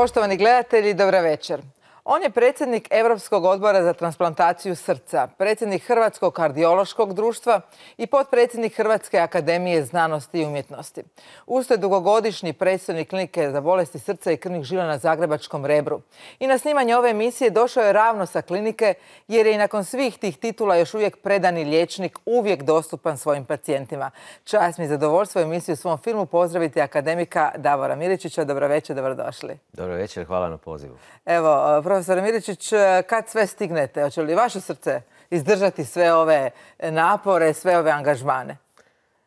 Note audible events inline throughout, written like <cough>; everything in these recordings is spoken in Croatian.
Poštovani gledatelji, dobra večer. On je predsjednik Europskog odbora za transplantaciju srca, predsjednik Hrvatskog kardiološkog društva i potpredsjednik Hrvatske akademije znanosti i umjetnosti. Usto je dugogodišnji predsjednik klinike za bolesti srca i krvnih žila na Zagrebačkom rebru. I na snimanje ove emisije došao je ravno sa klinike jer je i nakon svih tih titula još uvijek predani liječnik, uvijek dostupan svojim pacijentima. Čas mi zadovoljstvo emisiju u svom filmu pozdraviti akademika Davora Miličića. Dobro večer, dobrodošli. Dobro večer, hvala na pozivu. Evo, profesore Miričić, e, kad sve stignete, hoće li vaše srce izdržati sve ove napore, sve ove angažmane?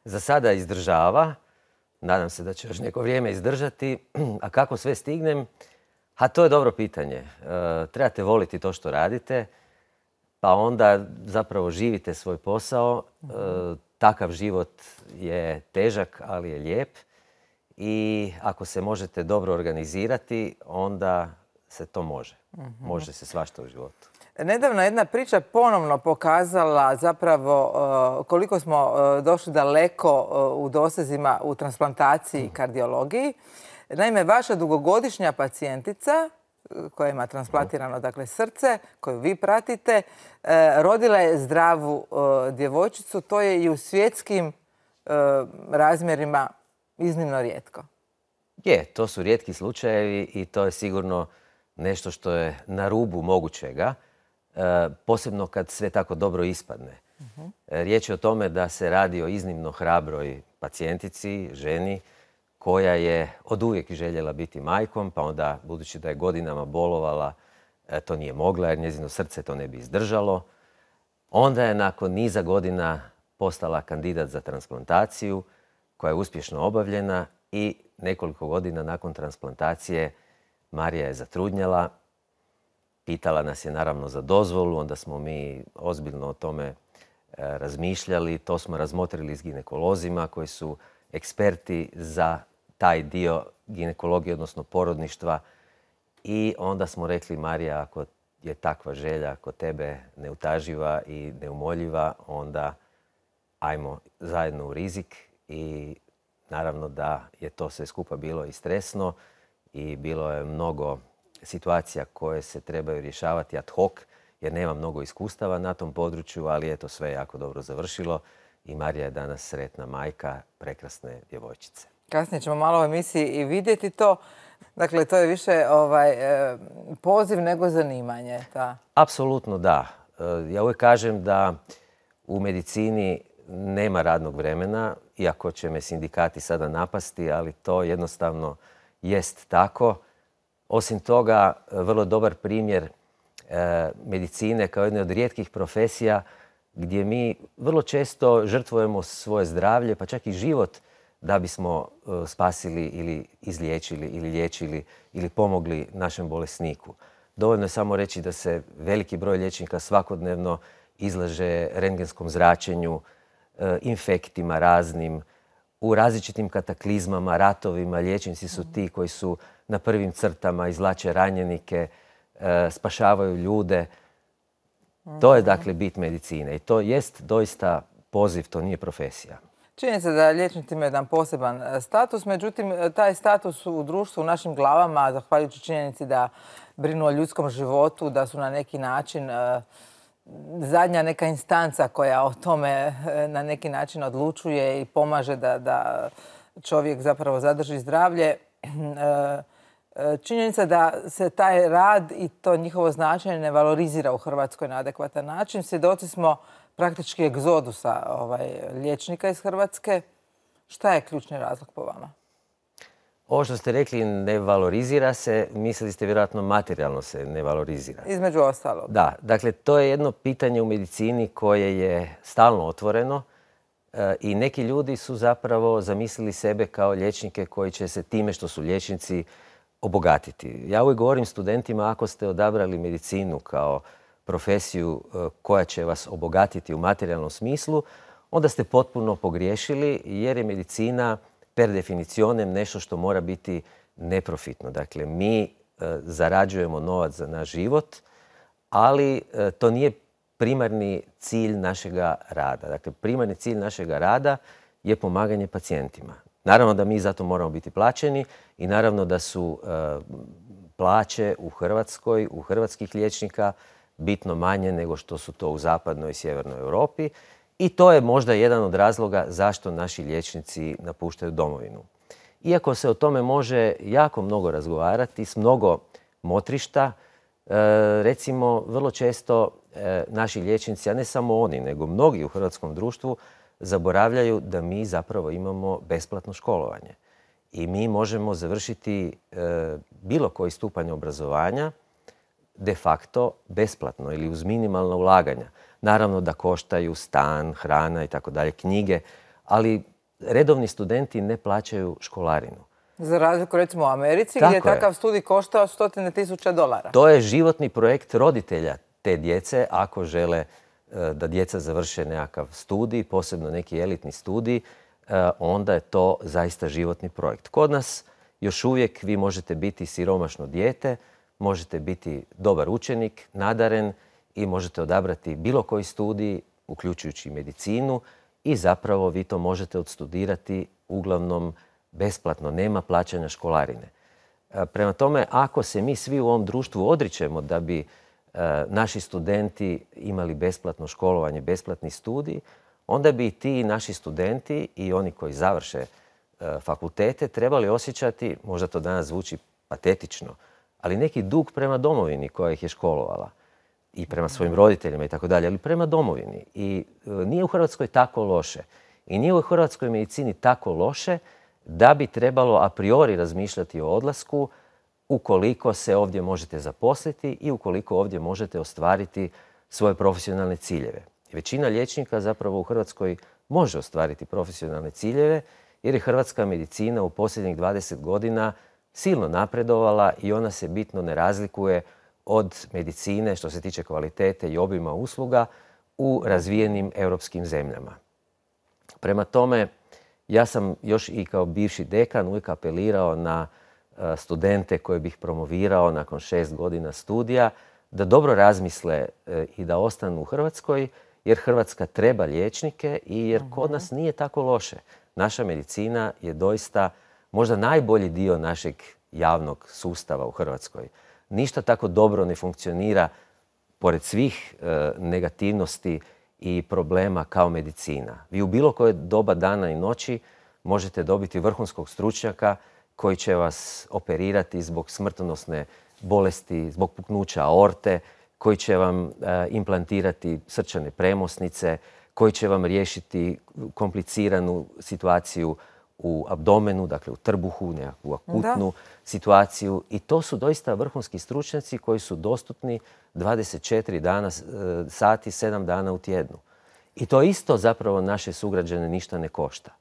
Za sada izdržava, nadam se da će još neko vrijeme izdržati, a kako sve stignem? A to je dobro pitanje. E, trebate voliti to što radite, pa onda zapravo živite svoj posao. E, takav život je težak, ali je lijep. I ako se možete dobro organizirati, onda se to može. Mhm. Može se svašta u životu. Nedavno jedna priča ponovno pokazala zapravo e, koliko smo e, došli daleko e, u dosezima u transplantaciji i mhm. kardiologiji. Naime, vaša dugogodišnja pacijentica koja ima transplantirano mhm. dakle, srce, koju vi pratite, rodila je zdravu djevojčicu. To je i u svjetskim razmjerima iznimno rijetko. Je, to su rijetki slučajevi i to je sigurno nešto što je na rubu mogućega, e, posebno kad sve tako dobro ispadne. Mhm. E, riječ je o tome da se radi o iznimno hrabroj pacijentici, ženi, koja je od uvijek željela biti majkom, pa onda, budući da je godinama bolovala, e, to nije mogla jer njezino srce to ne bi izdržalo. Onda je nakon niza godina postala kandidat za transplantaciju koja je uspješno obavljena i nekoliko godina nakon transplantacije Marija je zatrudnjala, pitala nas je naravno za dozvolu, onda smo mi ozbiljno o tome e, razmišljali, to smo razmotrili s ginekolozima koji su eksperti za taj dio ginekologije, odnosno porodništva. I onda smo rekli, Marija, ako je takva želja, kod tebe neutaživa i neumoljiva, onda ajmo zajedno u rizik i naravno da je to sve skupa bilo i stresno i bilo je mnogo situacija koje se trebaju rješavati ad hoc jer nema mnogo iskustava na tom području, ali je to sve jako dobro završilo i Marija je danas sretna majka prekrasne djevojčice. Kasnije ćemo malo u emisiji i vidjeti to. Dakle, to je više ovaj, e, poziv nego zanimanje. Ta. Apsolutno da. E, ja uvijek kažem da u medicini nema radnog vremena, iako će me sindikati sada napasti, ali to jednostavno jest tako. Osim toga, vrlo dobar primjer e, medicine kao jedne od rijetkih profesija gdje mi vrlo često žrtvujemo svoje zdravlje, pa čak i život, da bismo e, spasili ili izliječili ili liječili ili pomogli našem bolesniku. Dovoljno je samo reći da se veliki broj liječnika svakodnevno izlaže rengenskom zračenju, e, infektima raznim, u različitim kataklizmama, ratovima, liječnici su ti koji su na prvim crtama, izlače ranjenike, e, spašavaju ljude. To je dakle bit medicine i to jest doista poziv, to nije profesija. Čini se da liječnici imaju jedan poseban e, status, međutim e, taj status u društvu, u našim glavama, zahvaljujući činjenici da brinu o ljudskom životu, da su na neki način zadnja neka instanca koja o tome e, na neki način odlučuje i pomaže da, da čovjek zapravo zadrži zdravlje. <clears throat> E, e, činjenica da se taj rad i to njihovo značenje ne valorizira u Hrvatskoj na adekvatan način. Svjedoci smo praktički egzodusa ovaj, liječnika iz Hrvatske. Šta je ključni razlog po vama? Ovo što ste rekli ne valorizira se, mislili ste vjerojatno materijalno se ne valorizira. Između ostalog. Da, dakle to je jedno pitanje u medicini koje je stalno otvoreno eh, i neki ljudi su zapravo zamislili sebe kao liječnike koji će se time što su liječnici obogatiti. Ja uvijek govorim studentima ako ste odabrali medicinu kao profesiju eh, koja će vas obogatiti u materijalnom smislu, onda ste potpuno pogriješili jer je medicina per definicionem nešto što mora biti neprofitno. Dakle, mi e, zarađujemo novac za naš život, ali e, to nije primarni cilj našega rada. Dakle, primarni cilj našega rada je pomaganje pacijentima. Naravno da mi zato moramo biti plaćeni i naravno da su e, plaće u Hrvatskoj, u hrvatskih liječnika bitno manje nego što su to u zapadnoj i sjevernoj Europi i to je možda jedan od razloga zašto naši liječnici napuštaju domovinu. Iako se o tome može jako mnogo razgovarati, s mnogo motrišta, e, recimo vrlo često e, naši liječnici, a ne samo oni, nego mnogi u hrvatskom društvu, zaboravljaju da mi zapravo imamo besplatno školovanje. I mi možemo završiti e, bilo koji stupanj obrazovanja de facto besplatno ili uz minimalna ulaganja. Naravno da koštaju stan, hrana i tako dalje, knjige, ali redovni studenti ne plaćaju školarinu. Za razliku recimo u Americi gdje je takav studij koštao stotine tisuća dolara. To je životni projekt roditelja te djece ako žele e, da djeca završe nekakav studij, posebno neki elitni studij, e, onda je to zaista životni projekt. Kod nas još uvijek vi možete biti siromašno dijete, možete biti dobar učenik, nadaren i možete odabrati bilo koji studij, uključujući medicinu i zapravo vi to možete odstudirati uglavnom besplatno, nema plaćanja školarine. E, prema tome, ako se mi svi u ovom društvu odričemo da bi e, naši studenti imali besplatno školovanje, besplatni studij, onda bi i ti naši studenti i oni koji završe e, fakultete trebali osjećati, možda to danas zvuči patetično, ali neki dug prema domovini koja ih je školovala i prema svojim roditeljima i tako dalje, ali prema domovini. I e, nije u Hrvatskoj tako loše. I nije u hrvatskoj medicini tako loše da bi trebalo a priori razmišljati o odlasku ukoliko se ovdje možete zaposliti i ukoliko ovdje možete ostvariti svoje profesionalne ciljeve. Većina liječnika zapravo u Hrvatskoj može ostvariti profesionalne ciljeve jer je hrvatska medicina u posljednjih 20 godina silno napredovala i ona se bitno ne razlikuje od medicine što se tiče kvalitete i obima usluga u razvijenim europskim zemljama. Prema tome, ja sam još i kao bivši dekan uvijek apelirao na e, studente koje bih promovirao nakon šest godina studija da dobro razmisle e, i da ostanu u Hrvatskoj jer Hrvatska treba liječnike i jer mhm. kod nas nije tako loše. Naša medicina je doista možda najbolji dio našeg javnog sustava u Hrvatskoj ništa tako dobro ne funkcionira pored svih e, negativnosti i problema kao medicina. Vi u bilo koje doba dana i noći možete dobiti vrhunskog stručnjaka koji će vas operirati zbog smrtonosne bolesti, zbog puknuća aorte, koji će vam e, implantirati srčane premosnice, koji će vam riješiti kompliciranu situaciju u abdomenu, dakle u trbuhu, nekakvu akutnu situaciju. I to su doista vrhunski stručnjaci koji su dostupni 24 dana, e, sati, 7 dana u tjednu. I to isto zapravo naše sugrađane ništa ne košta.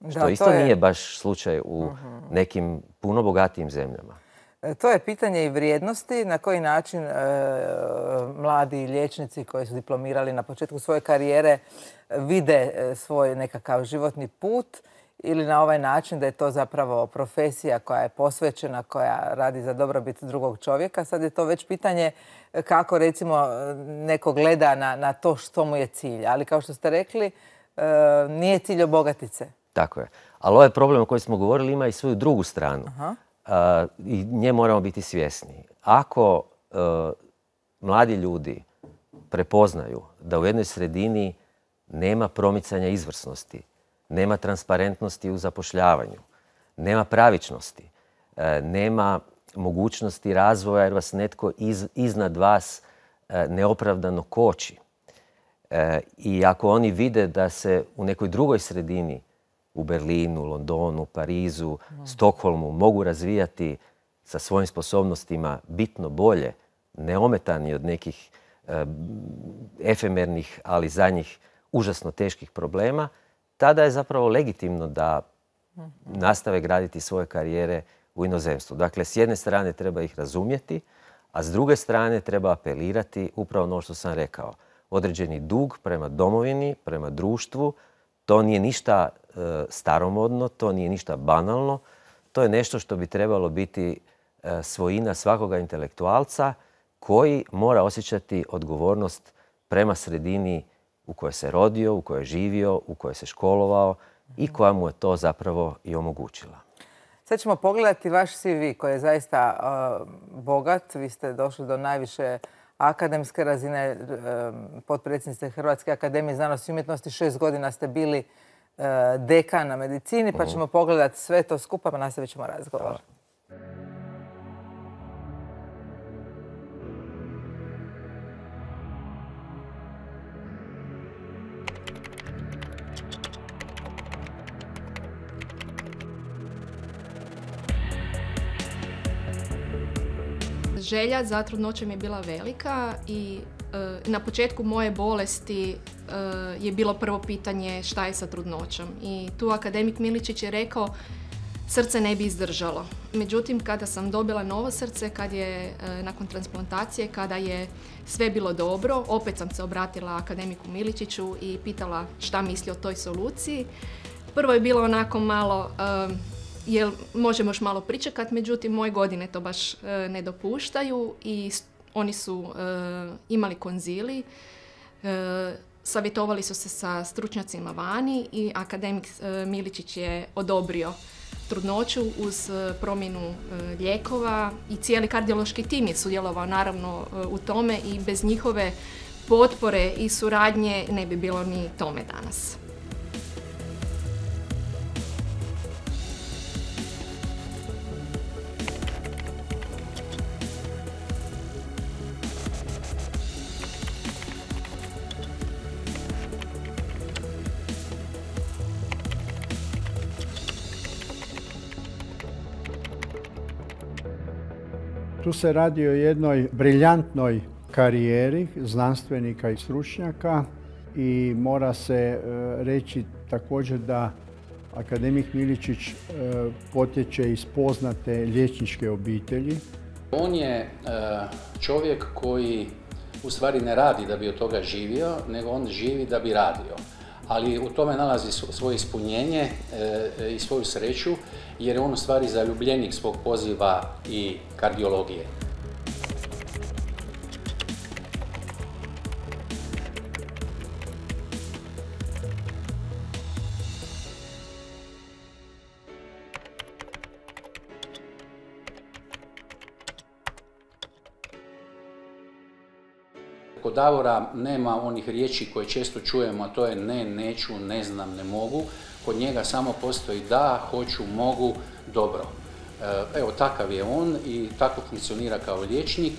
Da, Što isto nije baš slučaj u mhm. nekim puno bogatijim zemljama. E, to je pitanje i vrijednosti, na koji način e, mladi liječnici koji su diplomirali na početku svoje karijere vide svoj nekakav životni put ili na ovaj način da je to zapravo profesija koja je posvećena, koja radi za dobrobit drugog čovjeka. Sad je to već pitanje eh, kako recimo eh, neko gleda na, na to što mu je cilj. Ali kao što ste rekli, eh, nije cilj obogatice. Tako je. Ali ovaj problem o kojem smo govorili ima i svoju drugu stranu. Aha. I nje moramo biti svjesni. Ako mladi ljudi prepoznaju da u jednoj sredini nema promicanja izvrsnosti, nema transparentnosti u zapošljavanju, nema pravičnosti, e, nema mogućnosti razvoja jer vas netko iznad vas e, neopravdano koči. E, I ako oni vide da se u nekoj drugoj sredini, u Berlinu, Londonu, Parizu, Stokholmu, mogu razvijati sa svojim sposobnostima bitno bolje, neometani od nekih efemernih, ali za njih užasno teških problema, tada je zapravo legitimno da nastave graditi svoje karijere u inozemstvu. Dakle, s jedne strane treba ih razumjeti, a s druge strane treba apelirati upravo ono što sam rekao. Određeni dug prema domovini, prema društvu, to nije ništa e, staromodno, to nije ništa banalno, to je nešto što bi trebalo biti e, svojina svakoga intelektualca koji mora osjećati odgovornost prema sredini u kojoj se rodio, u kojoj je živio, u kojoj se školovao i koja mu je to zapravo i omogućila. Sad ćemo pogledati vaš CV koji je zaista bogat. Vi ste došli do najviše akademske razine e, Hrvatske akademije znanosti i umjetnosti. Šest godina ste bili e, dekan na medicini pa mhm. ćemo pogledati sve to skupa pa nastavit ćemo razgovor. želja za trudnoćem je bila velika i e, na početku moje bolesti e, je bilo prvo pitanje šta je sa trudnoćom. I tu akademik Miličić je rekao srce ne bi izdržalo. Međutim, kada sam dobila novo srce, kad je e, nakon transplantacije, kada je sve bilo dobro, opet sam se obratila akademiku Miličiću i pitala šta misli o toj soluciji. Prvo je bilo onako malo jer možemo još malo pričekati, međutim moje godine to baš e, ne dopuštaju i oni su e, imali konzili, e, savjetovali su se sa stručnjacima vani i akademik Miličić je odobrio trudnoću uz promjenu lijekova i cijeli kardiološki tim je sudjelovao naravno u tome i bez njihove potpore i suradnje ne bi bilo ni tome danas. Tu se radi o jednoj briljantnoj karijeri znanstvenika i stručnjaka i mora se e, reći također da akademik Miličić e, potječe iz poznate liječničke obitelji. On je e, čovjek koji u stvari ne radi da bi od toga živio, nego on živi da bi radio ali u tome nalazi svoje ispunjenje e, e, i svoju sreću jer je on u stvari zaljubljenik svog poziva i kardiologije. Davora nema onih riječi koje često čujemo, a to je ne, neću, ne znam, ne mogu. Kod njega samo postoji da, hoću, mogu, dobro. E, evo, takav je on i tako funkcionira kao liječnik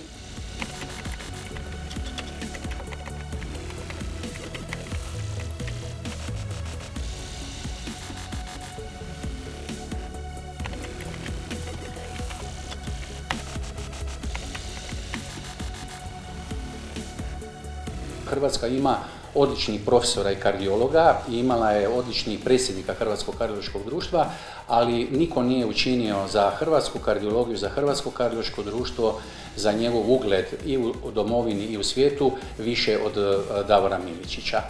Hrvatska ima odličnih profesora i kardiologa, imala je odličnih predsjednika Hrvatskog kardiološkog društva, ali niko nije učinio za Hrvatsku kardiologiju, za Hrvatsko kardiološko društvo, za njegov ugled i u domovini i u svijetu više od e, Davora Miličića.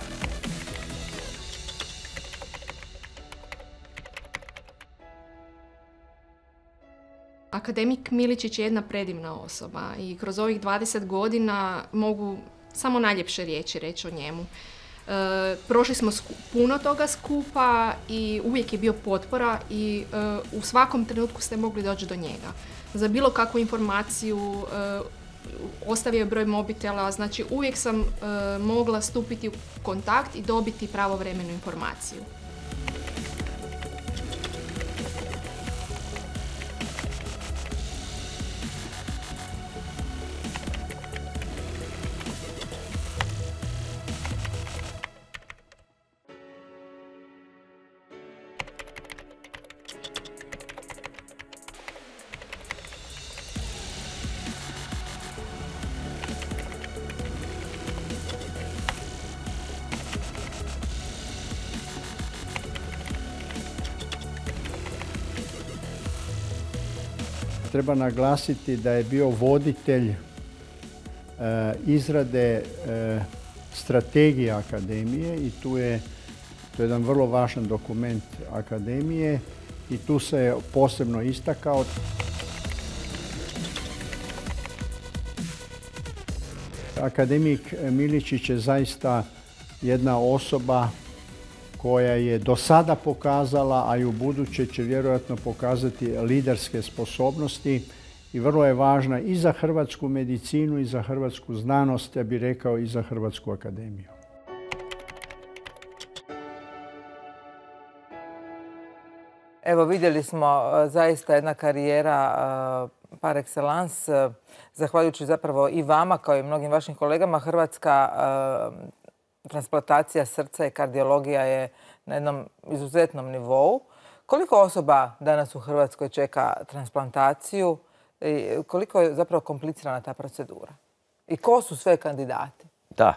Akademik Miličić je jedna predivna osoba i kroz ovih 20 godina mogu samo najljepše riječi reći o njemu. E, prošli smo puno toga skupa i uvijek je bio potpora i e, u svakom trenutku ste mogli doći do njega. Za bilo kakvu informaciju, e, ostavio je broj mobitela, znači uvijek sam e, mogla stupiti u kontakt i dobiti pravovremenu informaciju. treba naglasiti da je bio voditelj e, izrade e, strategije akademije i tu je to je jedan vrlo važan dokument akademije i tu se je posebno istakao. Akademik Miličić je zaista jedna osoba koja je do sada pokazala, a i u buduće će vjerojatno pokazati liderske sposobnosti i vrlo je važna i za hrvatsku medicinu i za hrvatsku znanost, ja bih rekao i za Hrvatsku akademiju. Evo vidjeli smo e, zaista jedna karijera e, par excellence. E, zahvaljujući zapravo i vama kao i mnogim vašim kolegama, Hrvatska transplantacija srca i kardiologija je na jednom izuzetnom nivou. Koliko osoba danas u Hrvatskoj čeka transplantaciju i koliko je zapravo komplicirana ta procedura? I ko su sve kandidati? Da,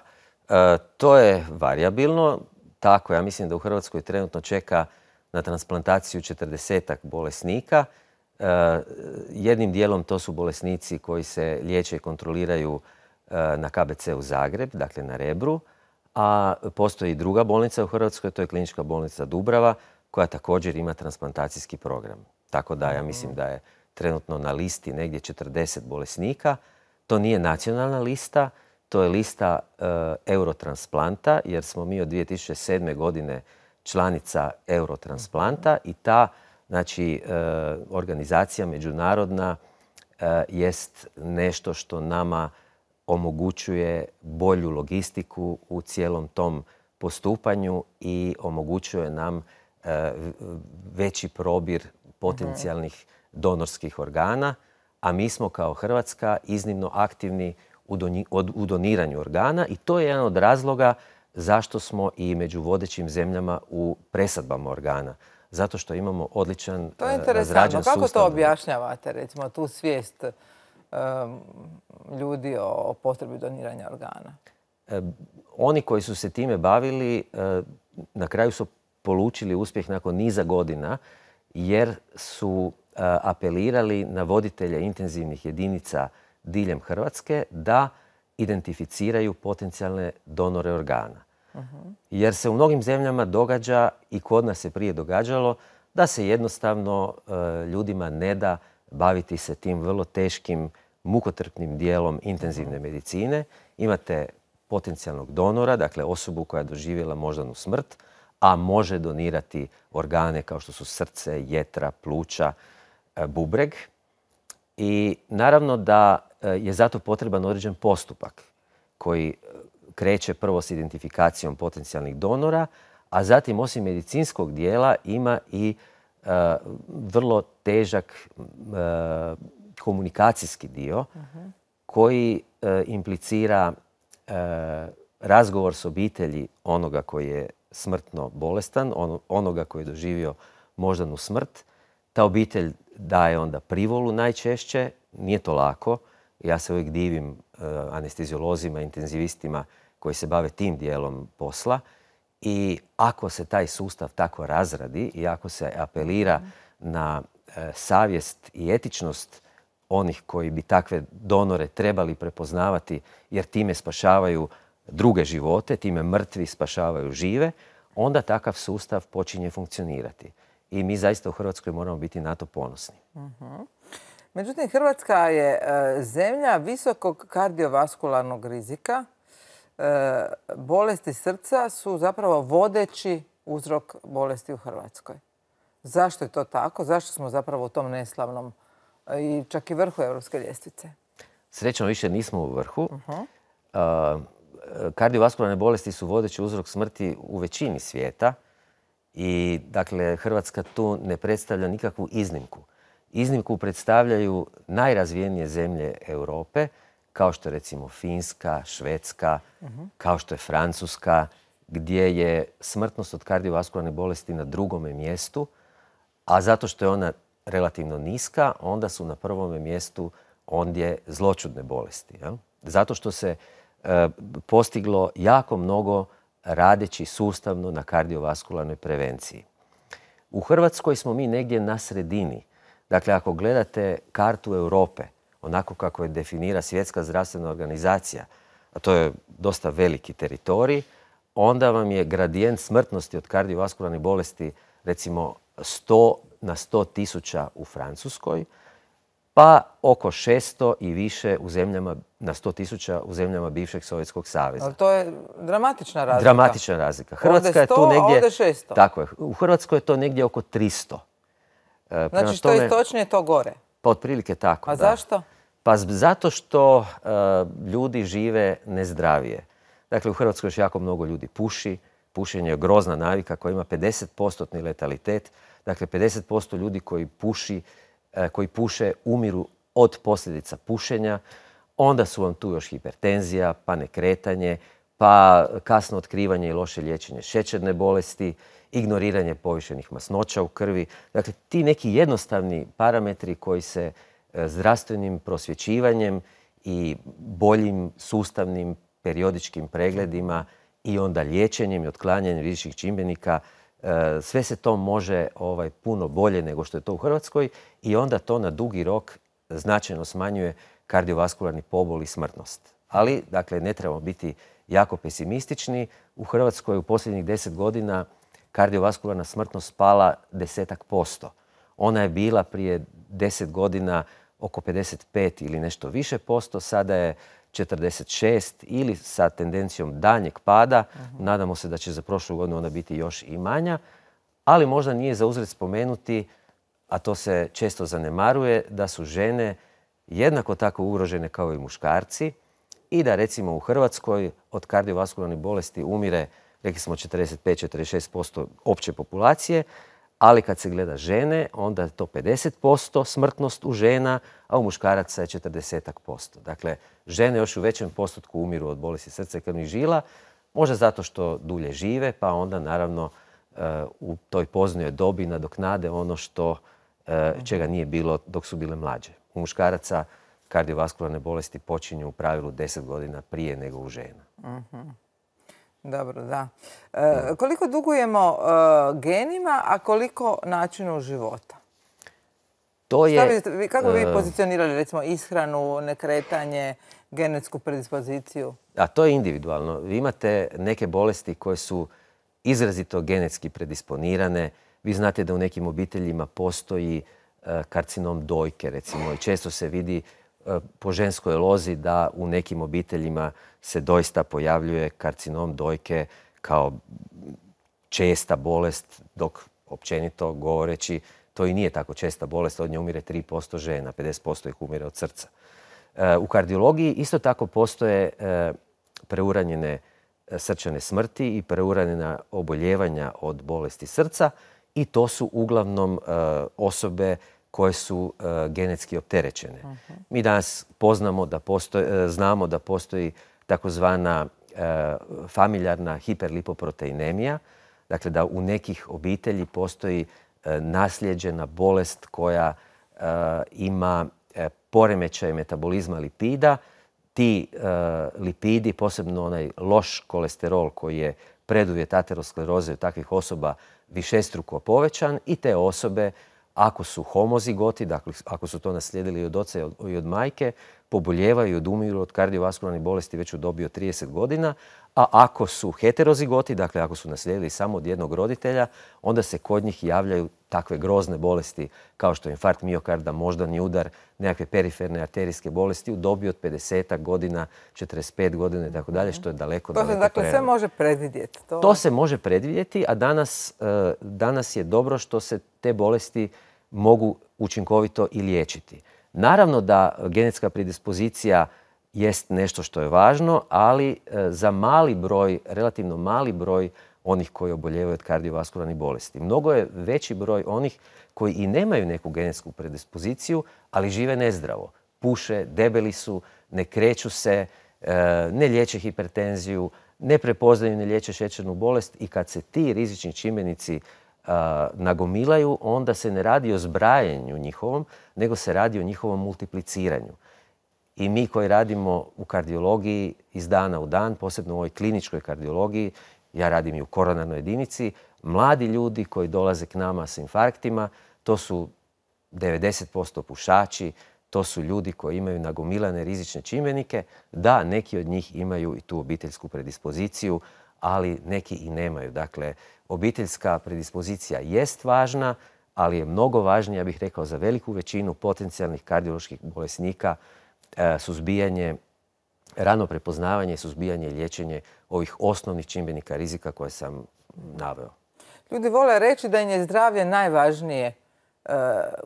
e, to je variabilno. Tako, ja mislim da u Hrvatskoj trenutno čeka na transplantaciju 40 bolesnika. E, jednim dijelom to su bolesnici koji se liječe i kontroliraju e, na KBC u Zagreb, dakle na Rebru a postoji i druga bolnica u Hrvatskoj, to je klinička bolnica Dubrava, koja također ima transplantacijski program. Tako da ja mhm. mislim da je trenutno na listi negdje 40 bolesnika. To nije nacionalna lista, to je lista e, Eurotransplanta, jer smo mi od 2007. godine članica Eurotransplanta i ta znači, e, organizacija međunarodna e, jest nešto što nama omogućuje bolju logistiku u cijelom tom postupanju i omogućuje nam e, veći probir potencijalnih donorskih organa, a mi smo kao Hrvatska iznimno aktivni u doniranju organa i to je jedan od razloga zašto smo i među vodećim zemljama u presadbama organa. Zato što imamo odličan razrađen sustav. To je e, interesantno. Kako to objašnjavate, recimo, tu svijest ljudi o potrebi doniranja organa? E, oni koji su se time bavili e, na kraju su polučili uspjeh nakon niza godina jer su e, apelirali na voditelje intenzivnih jedinica diljem Hrvatske da identificiraju potencijalne donore organa. Mhm. Jer se u mnogim zemljama događa i kod nas se prije događalo da se jednostavno ljudima ne da baviti se tim vrlo teškim mukotrpnim dijelom intenzivne medicine. Imate potencijalnog donora, dakle osobu koja je doživjela moždanu smrt, a može donirati organe kao što su srce, jetra, pluća, e, bubreg. I naravno da e, je zato potreban određen postupak koji e, kreće prvo s identifikacijom potencijalnih donora, a zatim osim medicinskog dijela ima i vrlo težak komunikacijski dio koji e, implicira e, razgovor s obitelji onoga koji je smrtno bolestan, ono, onoga koji je doživio moždanu smrt. Ta obitelj daje onda privolu najčešće, nije to lako. Ja se uvijek divim e, anesteziolozima, intenzivistima koji se bave tim dijelom posla. I ako se taj sustav tako razradi i ako se apelira mhm. na savjest i etičnost onih koji bi takve donore trebali prepoznavati jer time spašavaju druge živote, time mrtvi spašavaju žive, onda takav sustav počinje funkcionirati. I mi zaista u Hrvatskoj moramo biti na to ponosni. Mhm. Međutim, Hrvatska je e, zemlja visokog kardiovaskularnog rizika. E, bolesti srca su zapravo vodeći uzrok bolesti u Hrvatskoj. Zašto je to tako? Zašto smo zapravo u tom neslavnom i čak i vrhu evropske ljestvice. Srećno više nismo u vrhu. E, kardiovaskularne bolesti su vodeći uzrok smrti u većini svijeta i dakle Hrvatska tu ne predstavlja nikakvu iznimku. Iznimku predstavljaju najrazvijenije zemlje Europe, kao što je recimo Finska, Švedska, mhm. kao što je Francuska, gdje je smrtnost od kardiovaskularne bolesti na drugome mjestu, a zato što je ona relativno niska, onda su na prvom mjestu ondje zločudne bolesti. Zato što se e, postiglo jako mnogo radeći sustavno na kardiovaskularnoj prevenciji. U Hrvatskoj smo mi negdje na sredini. Dakle, ako gledate kartu Europe, onako kako je definira Svjetska zdravstvena organizacija, a to je dosta veliki teritorij, onda vam je gradijent smrtnosti od kardiovaskularnih bolesti recimo 100 na 100 tisuća u Francuskoj, pa oko 600 i više u zemljama, na 100 tisuća u zemljama bivšeg Sovjetskog saveza. Ali to je dramatična razlika. Dramatična razlika. Hrvatska 100, je tu negdje, ovdje 600. Tako je. U Hrvatskoj je to negdje oko 300. E, znači što je točnije, to gore. Pa otprilike tako, A pa zašto? Pa zato što e, ljudi žive nezdravije. Dakle, u Hrvatskoj još jako mnogo ljudi puši, pušenje je grozna navika koja ima 50% letalitet. Dakle, 50% ljudi koji, puši, e, koji puše umiru od posljedica pušenja. Onda su vam tu još hipertenzija, pa nekretanje, pa kasno otkrivanje i loše liječenje šećerne bolesti, ignoriranje povišenih masnoća u krvi. Dakle, ti neki jednostavni parametri koji se e, zdravstvenim prosvjećivanjem i boljim sustavnim periodičkim pregledima i onda liječenjem i otklanjanjem rizičnih čimbenika e, sve se to može ovaj, puno bolje nego što je to u Hrvatskoj i onda to na dugi rok značajno smanjuje kardiovaskularni pobol i smrtnost. Ali, dakle, ne trebamo biti jako pesimistični. U Hrvatskoj u posljednjih deset godina kardiovaskularna smrtnost spala desetak posto. Ona je bila prije deset godina oko 55 ili nešto više posto, sada je 46 ili sa tendencijom danjeg pada. Mhm. Nadamo se da će za prošlu godinu ona biti još i manja. Ali možda nije za uzred spomenuti, a to se često zanemaruje, da su žene jednako tako ugrožene kao i muškarci i da recimo u Hrvatskoj od kardiovaskularnih bolesti umire, rekli smo 45-46% opće populacije, ali kad se gleda žene, onda je to 50% smrtnost u žena, a u muškaraca je 40%. Dakle, žene još u većem postotku umiru od bolesti srca i krvnih žila, možda zato što dulje žive, pa onda naravno eh, u toj poznoj dobi nadoknade ono što eh, mhm. čega nije bilo dok su bile mlađe. U muškaraca kardiovaskularne bolesti počinju u pravilu 10 godina prije nego u žena. Mhm. Dobro, e, da. koliko dugujemo e, genima, a koliko načinu života? To je... kako bi vi e, pozicionirali, recimo, ishranu, nekretanje, genetsku predispoziciju? A to je individualno. Vi imate neke bolesti koje su izrazito genetski predisponirane. Vi znate da u nekim obiteljima postoji karcinom dojke, recimo, i često se vidi po ženskoj lozi da u nekim obiteljima se doista pojavljuje karcinom dojke kao česta bolest, dok općenito govoreći to i nije tako česta bolest, od nje umire 3% žena, 50% ih umire od srca. E, u kardiologiji isto tako postoje e, preuranjene e, srčane smrti i preuranjena oboljevanja od bolesti srca i to su uglavnom osobe koje su e, genetski opterećene. Mhm. Mi danas poznamo da e, znamo da postoji takozvana e, familjarna hiperlipoproteinemija, dakle da u nekih obitelji postoji nasljeđena bolest koja ima poremećaj metabolizma lipida. Ti lipidi, posebno onaj loš kolesterol koji je preduvjet ateroskleroze u takvih osoba, višestruko povećan i te osobe ako su homozigoti, dakle ako su to naslijedili od oca i od majke, poboljevaju i odumiru od kardiovaskularnih bolesti već u dobi od 30 godina, a ako su heterozigoti, dakle ako su naslijedili samo od jednog roditelja, onda se kod njih javljaju takve grozne bolesti kao što je infarkt miokarda, moždani udar, nekakve periferne arterijske bolesti u dobi od 50 godina, 45 godina i tako dalje, što je daleko, to prema. Dakle, sve može predvidjeti. To... se može predvidjeti, a danas, e, danas je dobro što se te bolesti mogu učinkovito i liječiti. Naravno da genetska predispozicija jest nešto što je važno, ali e, za mali broj, relativno mali broj onih koji oboljevaju od kardiovaskularnih bolesti. Mnogo je veći broj onih koji i nemaju neku genetsku predispoziciju, ali žive nezdravo. Puše, debeli su, ne kreću se, e, ne liječe hipertenziju, ne prepoznaju, ne liječe šećernu bolest i kad se ti rizični čimbenici nagomilaju, onda se ne radi o zbrajanju njihovom, nego se radi o njihovom multipliciranju. I mi koji radimo u kardiologiji iz dana u dan, posebno u ovoj kliničkoj kardiologiji, ja radim i u koronarnoj jedinici, mladi ljudi koji dolaze k nama s infarktima, to su 90% pušači, to su ljudi koji imaju nagomilane rizične čimbenike. Da, neki od njih imaju i tu obiteljsku predispoziciju, ali neki i nemaju. Dakle, obiteljska predispozicija jest važna, ali je mnogo važnija, ja bih rekao, za veliku većinu potencijalnih kardioloških bolesnika e, suzbijanje, rano prepoznavanje, suzbijanje i liječenje ovih osnovnih čimbenika rizika koje sam naveo. Ljudi vole reći da im je zdravlje najvažnije e,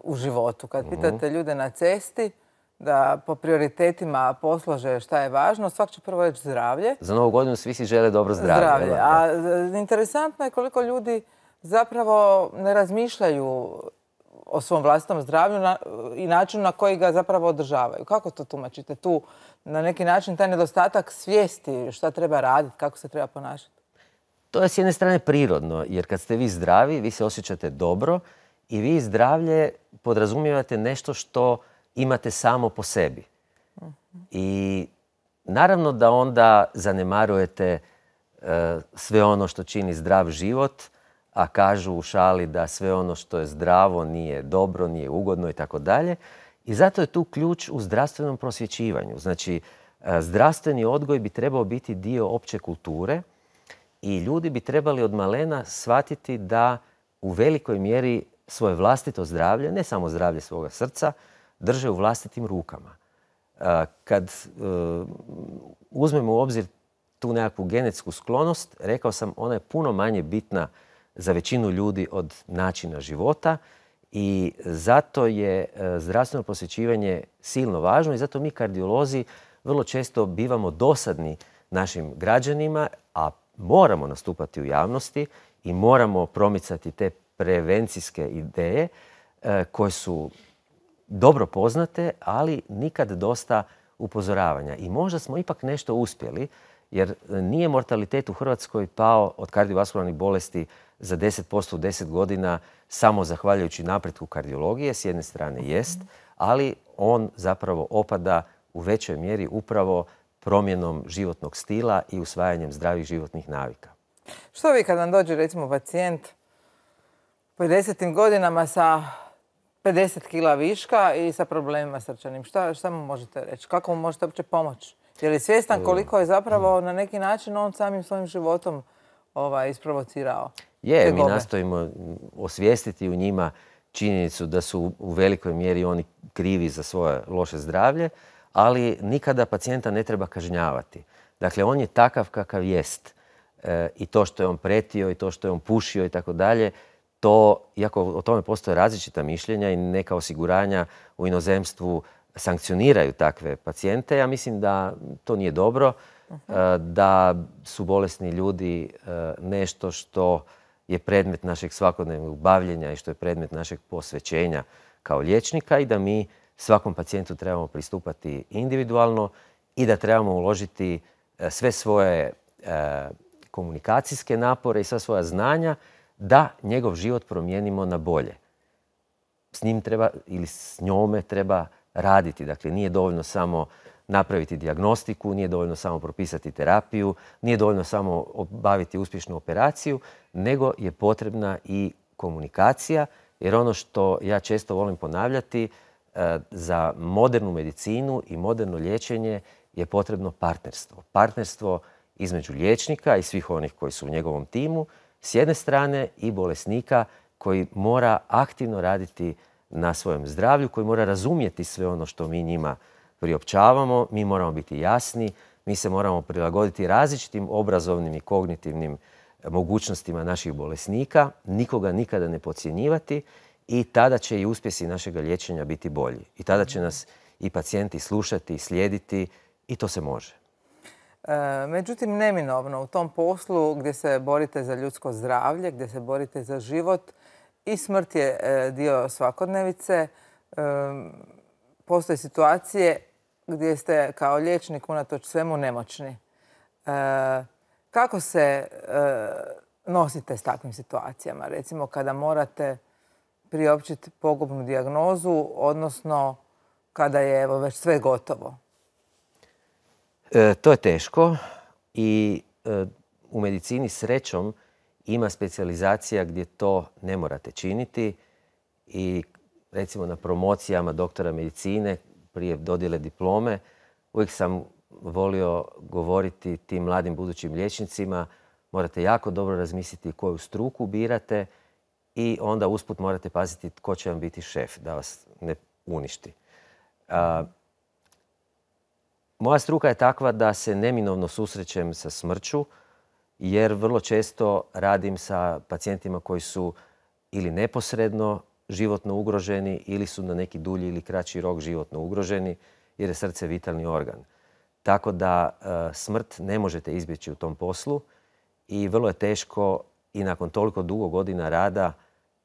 u životu. Kad mhm. pitate ljude na cesti, da po prioritetima poslože šta je važno, svak će prvo reći zdravlje. Za novu godinu svi si žele dobro zdravlje. Zdravlje. A interesantno je koliko ljudi zapravo ne razmišljaju o svom vlastnom zdravlju i načinu na koji ga zapravo održavaju. Kako to tumačite? Tu na neki način taj nedostatak svijesti šta treba raditi, kako se treba ponašati? To je s jedne strane prirodno, jer kad ste vi zdravi, vi se osjećate dobro i vi zdravlje podrazumijevate nešto što imate samo po sebi. I naravno da onda zanemarujete e, sve ono što čini zdrav život, a kažu u šali da sve ono što je zdravo nije dobro, nije ugodno i tako dalje. I zato je tu ključ u zdravstvenom prosvjećivanju. Znači, e, zdravstveni odgoj bi trebao biti dio opće kulture i ljudi bi trebali od malena shvatiti da u velikoj mjeri svoje vlastito zdravlje, ne samo zdravlje svoga srca, drže u vlastitim rukama. E, kad e, uzmemo u obzir tu nekakvu genetsku sklonost, rekao sam, ona je puno manje bitna za većinu ljudi od načina života i zato je e, zdravstveno posjećivanje silno važno i zato mi kardiolozi vrlo često bivamo dosadni našim građanima, a moramo nastupati u javnosti i moramo promicati te prevencijske ideje koje su dobro poznate, ali nikad dosta upozoravanja. I možda smo ipak nešto uspjeli, jer e, nije mortalitet u Hrvatskoj pao od kardiovaskularnih bolesti za 10% u 10 godina samo zahvaljujući napretku kardiologije, s jedne strane jest, ali on zapravo opada u većoj mjeri upravo promjenom životnog stila i usvajanjem zdravih životnih navika. Što vi kad vam dođe recimo pacijent po 10. godinama sa 50 kila viška i sa problemima srčanim. Šta, šta mu možete reći? Kako mu možete uopće pomoći? Je li svjestan e, koliko je zapravo mm. na neki način on samim svojim životom ovaj, isprovocirao? Je, mi nastojimo osvijestiti u njima činjenicu da su u velikoj mjeri oni krivi za svoje loše zdravlje, ali nikada pacijenta ne treba kažnjavati. Dakle, on je takav kakav jest. E, I to što je on pretio, i to što je on pušio i tako dalje, to, iako o tome postoje različita mišljenja i neka osiguranja u inozemstvu sankcioniraju takve pacijente, ja mislim da to nije dobro, mhm. eh, da su bolesni ljudi eh, nešto što je predmet našeg svakodnevnog bavljenja i što je predmet našeg posvećenja kao liječnika i da mi svakom pacijentu trebamo pristupati individualno i da trebamo uložiti eh, sve svoje komunikacijske napore i sva svoja znanja da njegov život promijenimo na bolje. S njim treba ili s njome treba raditi. Dakle, nije dovoljno samo napraviti dijagnostiku, nije dovoljno samo propisati terapiju, nije dovoljno samo obaviti uspješnu operaciju, nego je potrebna i komunikacija, jer ono što ja često volim ponavljati, e, za modernu medicinu i moderno liječenje je potrebno partnerstvo. Partnerstvo između liječnika i svih onih koji su u njegovom timu, s jedne strane i bolesnika koji mora aktivno raditi na svojem zdravlju, koji mora razumjeti sve ono što mi njima priopćavamo, mi moramo biti jasni, mi se moramo prilagoditi različitim obrazovnim i kognitivnim eh, mogućnostima naših bolesnika, nikoga nikada ne podcjenjivati i tada će i uspjesi našega liječenja biti bolji. I tada će nas i pacijenti slušati, slijediti i to se može. E, međutim, neminovno u tom poslu gdje se borite za ljudsko zdravlje, gdje se borite za život i smrt je e, dio svakodnevice, e, postoje situacije gdje ste kao liječnik unatoč svemu nemoćni. Kako se nosite s takvim situacijama? Recimo kada morate priopćiti pogubnu dijagnozu, odnosno kada je već sve gotovo. E, to je teško i e, u medicini srećom ima specijalizacija gdje to ne morate činiti i recimo na promocijama doktora medicine prije dodjele diplome uvijek sam volio govoriti tim mladim budućim liječnicima morate jako dobro razmisliti koju struku birate i onda usput morate paziti tko će vam biti šef da vas ne uništi. Moja struka je takva da se neminovno susrećem sa smrću jer vrlo često radim sa pacijentima koji su ili neposredno životno ugroženi ili su na neki dulji ili kraći rok životno ugroženi jer je srce vitalni organ. Tako da e, smrt ne možete izbjeći u tom poslu i vrlo je teško i nakon toliko dugo godina rada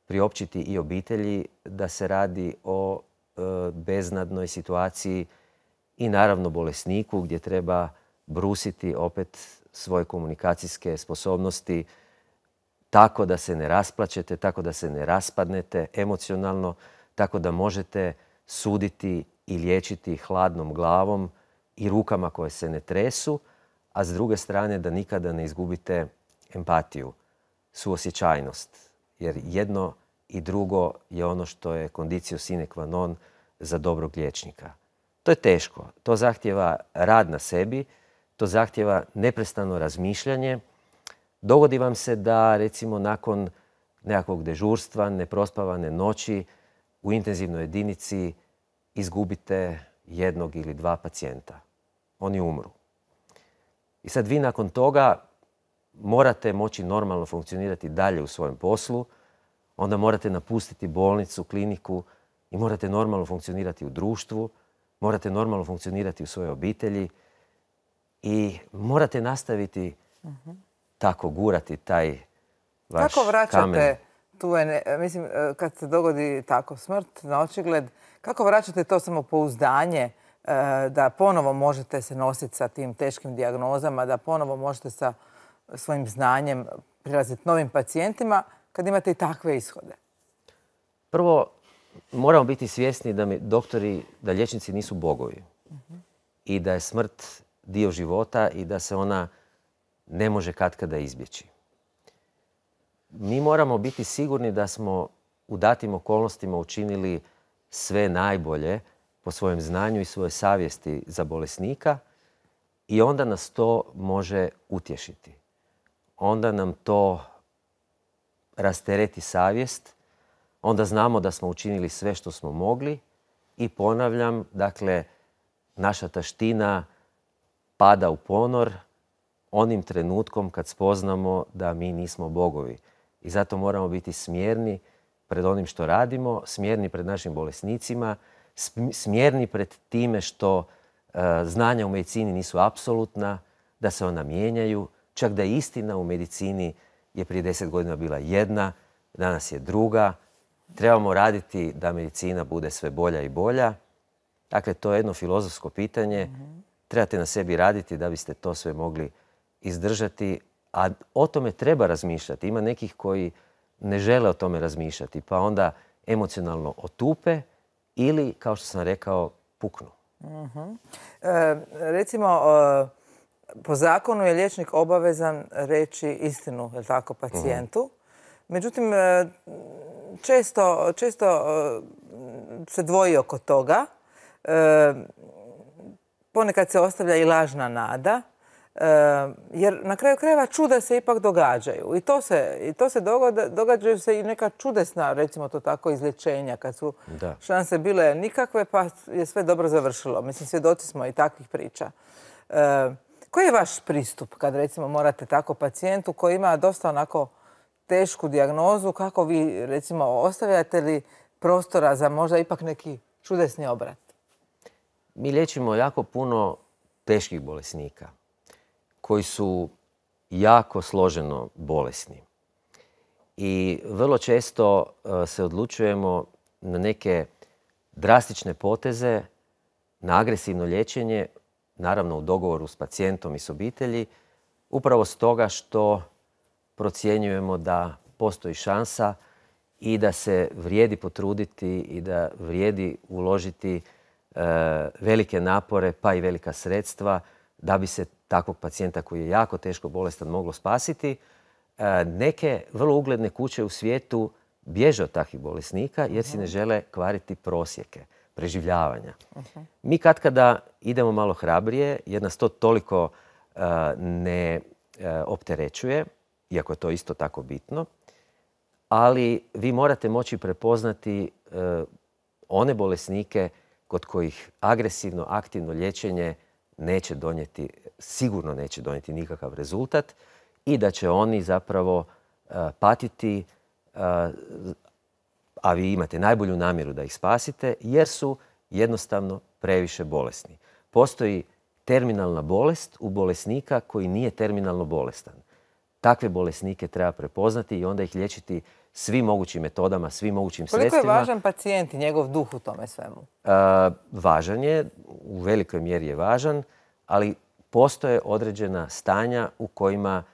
priopćiti i obitelji da se radi o e, beznadnoj situaciji i naravno bolesniku gdje treba brusiti opet svoje komunikacijske sposobnosti tako da se ne rasplaćete, tako da se ne raspadnete emocionalno, tako da možete suditi i liječiti hladnom glavom i rukama koje se ne tresu, a s druge strane da nikada ne izgubite empatiju, suosjećajnost. Jer jedno i drugo je ono što je kondicio sine qua non za dobrog liječnika. To je teško. To zahtjeva rad na sebi, to zahtjeva neprestano razmišljanje. Dogodi vam se da recimo nakon nekakvog dežurstva, neprospavane noći u intenzivnoj jedinici izgubite jednog ili dva pacijenta. Oni umru. I sad vi nakon toga morate moći normalno funkcionirati dalje u svojem poslu, onda morate napustiti bolnicu, kliniku i morate normalno funkcionirati u društvu morate normalno funkcionirati u svojoj obitelji i morate nastaviti tako gurati taj vaš Kako vraćate tu, e, mislim, e, kad se dogodi tako smrt na očigled, kako vraćate to samopouzdanje e, da ponovo možete se nositi sa tim teškim dijagnozama, da ponovo možete sa svojim znanjem prilaziti novim pacijentima kad imate i takve ishode? Prvo, moramo biti svjesni da mi doktori, da liječnici nisu bogovi. I da je smrt dio života i da se ona ne može kada izbjeći. Mi moramo biti sigurni da smo u datim okolnostima učinili sve najbolje po svojem znanju i svojoj savjesti za bolesnika i onda nas to može utješiti. Onda nam to rastereti savjest onda znamo da smo učinili sve što smo mogli i ponavljam, dakle, naša taština pada u ponor onim trenutkom kad spoznamo da mi nismo bogovi. I zato moramo biti smjerni pred onim što radimo, smjerni pred našim bolesnicima, smjerni pred time što e, znanja u medicini nisu apsolutna, da se ona mijenjaju, čak da istina u medicini je prije deset godina bila jedna, danas je druga, Trebamo raditi da medicina bude sve bolja i bolja. Dakle, to je jedno filozofsko pitanje. Mhm. Trebate na sebi raditi da biste to sve mogli izdržati. A o tome treba razmišljati. Ima nekih koji ne žele o tome razmišljati. Pa onda emocionalno otupe ili, kao što sam rekao, puknu. Mhm. E, recimo, e, po zakonu je liječnik obavezan reći istinu, je tako, pacijentu. Mhm. Međutim, e, često, često e, se dvoji oko toga. E, ponekad se ostavlja i lažna nada. E, jer na kraju krajeva čuda se ipak događaju. I to se, i to se događaju se i neka čudesna, recimo to tako, izlječenja kad su šanse bile nikakve pa je sve dobro završilo. Mislim, svjedoci smo i takvih priča. Koji je vaš pristup kad recimo morate tako pacijentu koji ima dosta onako tešku dijagnozu, kako vi recimo ostavljate li prostora za možda ipak neki čudesni obrat? Mi liječimo jako puno teških bolesnika koji su jako složeno bolesni. I vrlo često e, se odlučujemo na neke drastične poteze, na agresivno liječenje, naravno u dogovoru s pacijentom i s obitelji, upravo stoga što procjenjujemo da postoji šansa i da se vrijedi potruditi i da vrijedi uložiti e, velike napore pa i velika sredstva da bi se takvog pacijenta koji je jako teško bolestan moglo spasiti. E, neke vrlo ugledne kuće u svijetu bježe od takvih bolesnika jer si ne žele kvariti prosjeke preživljavanja. Mi kad kada idemo malo hrabrije jer nas to toliko e, ne opterećuje iako je to isto tako bitno, ali vi morate moći prepoznati e, one bolesnike kod kojih agresivno, aktivno liječenje neće donijeti, sigurno neće donijeti nikakav rezultat i da će oni zapravo e, patiti, e, a vi imate najbolju namjeru da ih spasite, jer su jednostavno previše bolesni. Postoji terminalna bolest u bolesnika koji nije terminalno bolestan. Takve bolesnike treba prepoznati i onda ih liječiti svim mogućim metodama, svim mogućim sredstvima. Koliko je važan pacijent i njegov duh u tome svemu? E, važan je, u velikoj mjeri je važan, ali postoje određena stanja u kojima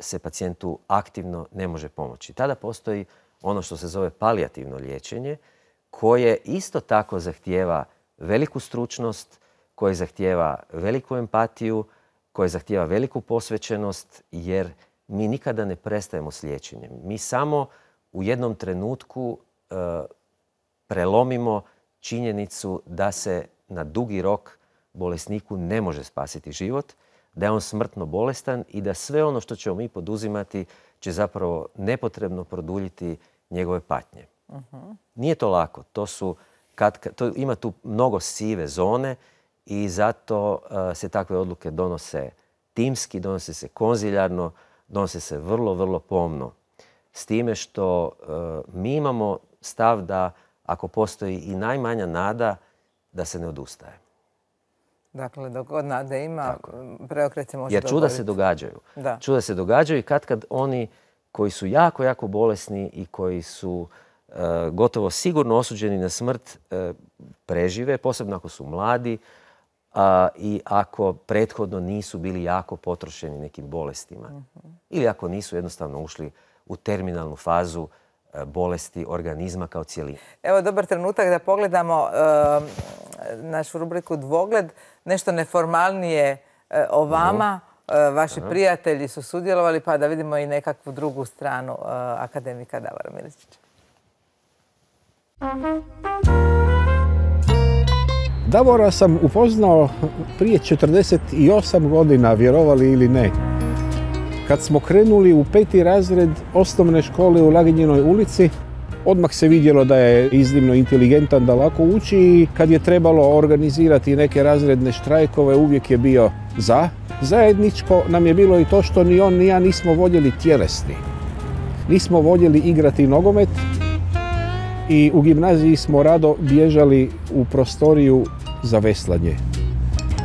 se pacijentu aktivno ne može pomoći. Tada postoji ono što se zove palijativno liječenje, koje isto tako zahtijeva veliku stručnost, koje zahtijeva veliku empatiju, koje zahtijeva veliku posvećenost, jer mi nikada ne prestajemo s liječenjem. Mi samo u jednom trenutku e, prelomimo činjenicu da se na dugi rok bolesniku ne može spasiti život, da je on smrtno bolestan i da sve ono što ćemo mi poduzimati će zapravo nepotrebno produljiti njegove patnje. Mhm. Nije to lako. To su, ima tu mnogo sive zone i zato e, se takve odluke donose timski, donose se konziljarno, donose se vrlo, vrlo pomno. S time što e, mi imamo stav da ako postoji i najmanja nada, da se ne odustaje. Dakle, dok od nade ima, preokret se može Jer čuda se događaju. Čuda se događaju i kad kad oni koji su jako, jako bolesni i koji su e, gotovo sigurno osuđeni na smrt e, prežive, posebno ako su mladi, i ako prethodno nisu bili jako potrošeni nekim bolestima. Mhm. Ili ako nisu jednostavno ušli u terminalnu fazu e, bolesti organizma kao cijelina. Evo dobar trenutak da pogledamo e, našu rubriku Dvogled. Nešto neformalnije e, o vama. Vaši prijatelji su sudjelovali pa da vidimo i nekakvu drugu stranu akademika Davara Davora sam upoznao prije 48 godina, vjerovali ili ne. Kad smo krenuli u peti razred osnovne škole u Laginjenoj ulici, odmah se vidjelo da je iznimno inteligentan, da lako uči i kad je trebalo organizirati neke razredne štrajkove, uvijek je bio za. Zajedničko nam je bilo i to što ni on ni ja nismo voljeli tjelesni. Nismo voljeli igrati nogomet, i u gimnaziji smo rado bježali u prostoriju za veslanje.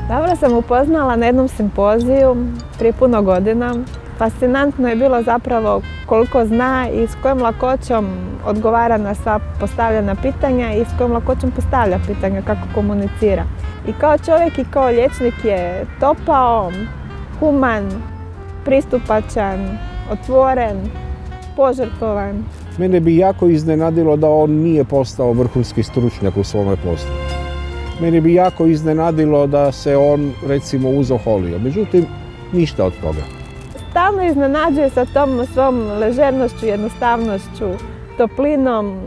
Dobro sam upoznala na jednom simpoziju prije puno godina. Fascinantno je bilo zapravo koliko zna i s kojom lakoćom odgovara na sva postavljena pitanja i s kojom lakoćom postavlja pitanja kako komunicira. I kao čovjek i kao liječnik je topao, human, pristupačan, otvoren, požrtovan. Mene bi jako iznenadilo da on nije postao vrhunski stručnjak u svome poslu. Meni bi jako iznenadilo da se on recimo uzoholio. Međutim, ništa od toga. Stalno iznenađuje sa tom svom ležernošću, jednostavnošću, toplinom,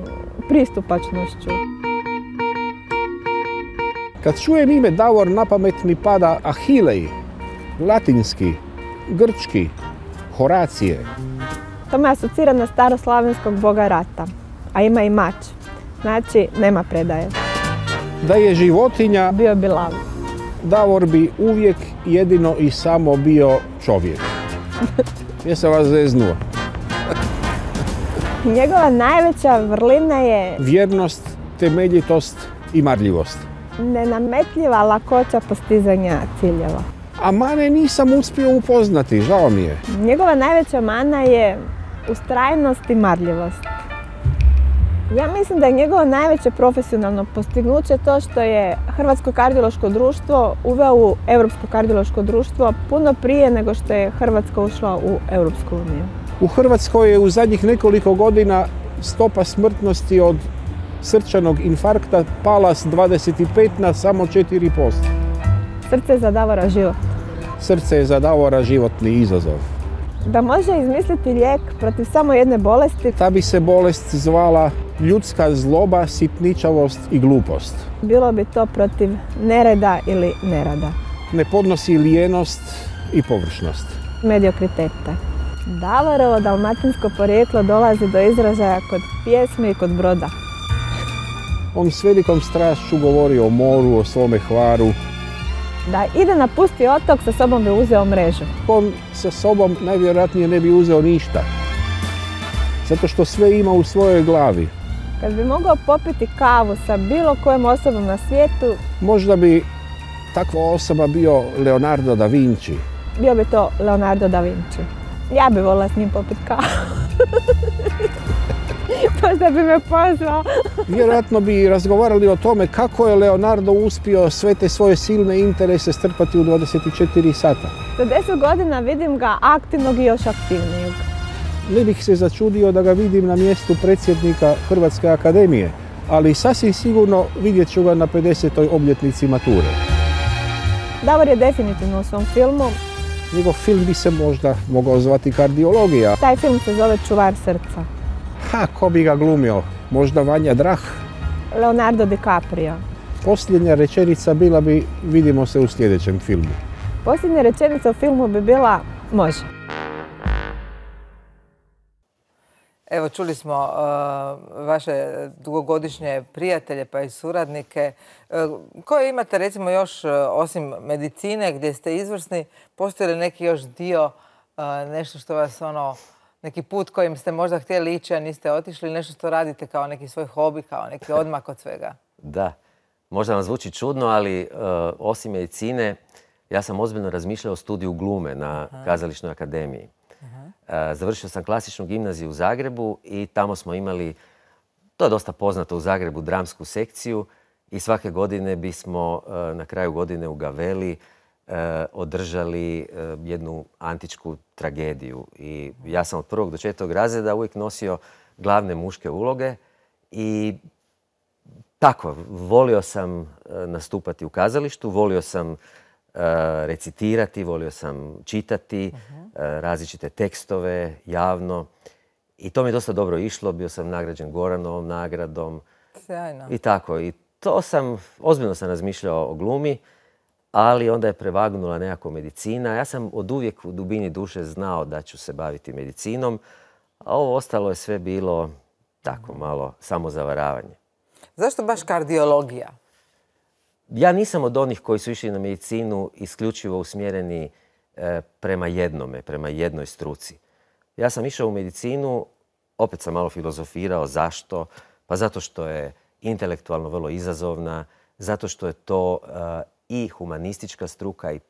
pristupačnošću. Kad čujem ime Davor, na pamet mi pada Ahilej, latinski, grčki, Horacije. To me asocira na staroslavenskog boga rata, a ima i mač. Znači, nema predaje. Da je životinja... Bio bi lav. Davor bi uvijek jedino i samo bio čovjek. se <laughs> vas zeznuo. Njegova najveća vrlina je... Vjernost, temeljitost i marljivost. Nenametljiva lakoća postizanja ciljeva. A mane nisam uspio upoznati, žao mi je. Njegova najveća mana je ustrajnost i marljivost. Ja mislim da je njegovo najveće profesionalno postignuće to što je Hrvatsko kardiološko društvo uveo u Europsko kardiološko društvo puno prije nego što je Hrvatska ušla u Europsku uniju. U Hrvatskoj je u zadnjih nekoliko godina stopa smrtnosti od srčanog infarkta pala s 25 na samo 4%. Srce je za Davora život. Srce je za Davora životni izazov da može izmisliti lijek protiv samo jedne bolesti. Ta bi se bolest zvala ljudska zloba, sitničavost i glupost. Bilo bi to protiv nereda ili nerada. Ne podnosi lijenost i površnost. Mediokriteta. Davorovo dalmatinsko porijeklo dolazi do izražaja kod pjesme i kod broda. On s velikom strašću govori o moru, o svome hvaru, da ide napusti otok, sa sobom bi uzeo mrežu. On sa sobom najvjerojatnije ne bi uzeo ništa. Zato što sve ima u svojoj glavi. Kad bi mogao popiti kavu sa bilo kojom osobom na svijetu... Možda bi takva osoba bio Leonardo da Vinci. Bio bi to Leonardo da Vinci. Ja bi volila s njim popiti kavu. <laughs> Možda <laughs> bi me pozvao. Vjerojatno bi razgovarali o tome kako je Leonardo uspio sve te svoje silne interese strpati u 24 sata. Za 10 godina vidim ga aktivnog i još aktivnijeg. Ne bih se začudio da ga vidim na mjestu predsjednika Hrvatske akademije, ali sasvim sigurno vidjet ću ga na 50. obljetnici mature. Davor je definitivno u svom filmu njegov film bi se možda mogao zvati kardiologija. Taj film se zove Čuvar srca. Ha, ko bi ga glumio? Možda Vanja Drah? Leonardo DiCaprio. Posljednja rečenica bila bi vidimo se u sljedećem filmu. Posljednja rečenica u filmu bi bila može. Evo, čuli smo uh, vaše dugogodišnje prijatelje pa i suradnike. Uh, koje imate, recimo, još uh, osim medicine gdje ste izvrsni, postoji li neki još dio, nešto što vas ono neki put kojim ste možda htjeli ići, a niste otišli, nešto što radite kao neki svoj hobi, kao neki <laughs> odmak od svega. da, možda vam zvuči čudno, ali e, osim medicine, ja sam ozbiljno razmišljao o studiju glume na kazališnoj akademiji. E, završio sam klasičnu gimnaziju u Zagrebu i tamo smo imali, to je dosta poznato u Zagrebu, dramsku sekciju i svake godine bismo e, na kraju godine u Gaveli Eh, održali eh, jednu antičku tragediju. I ja sam od prvog do četvrtog razreda uvijek nosio glavne muške uloge i tako, volio sam eh, nastupati u kazalištu, volio sam recitirati, volio sam čitati mhm. različite tekstove javno. I to mi je dosta dobro išlo, bio sam nagrađen Goranovom nagradom. I tako, i to sam, ozbiljno sam razmišljao o glumi ali onda je prevagnula nekako medicina. Ja sam od uvijek u dubini duše znao da ću se baviti medicinom, a ovo ostalo je sve bilo tako malo samozavaravanje. Zašto baš kardiologija? Ja nisam od onih koji su išli na medicinu isključivo usmjereni e, prema jednome, prema jednoj struci. Ja sam išao u medicinu, opet sam malo filozofirao zašto. Pa zato što je intelektualno vrlo izazovna, zato što je to e, i humanistička struka i